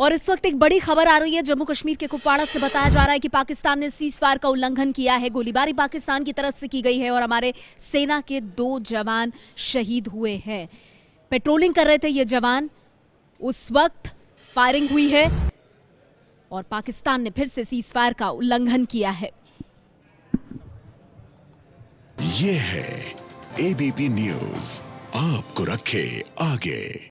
और इस वक्त एक बड़ी खबर आ रही है जम्मू कश्मीर के कुपवाड़ा से बताया जा रहा है कि पाकिस्तान ने सीज फायर का उल्लंघन किया है गोलीबारी पाकिस्तान की तरफ से की गई है और हमारे सेना के दो जवान शहीद हुए हैं पेट्रोलिंग कर रहे थे ये जवान उस वक्त फायरिंग हुई है और पाकिस्तान ने फिर से सीज फायर का उल्लंघन किया है ये है एबीपी न्यूज आपको रखे आगे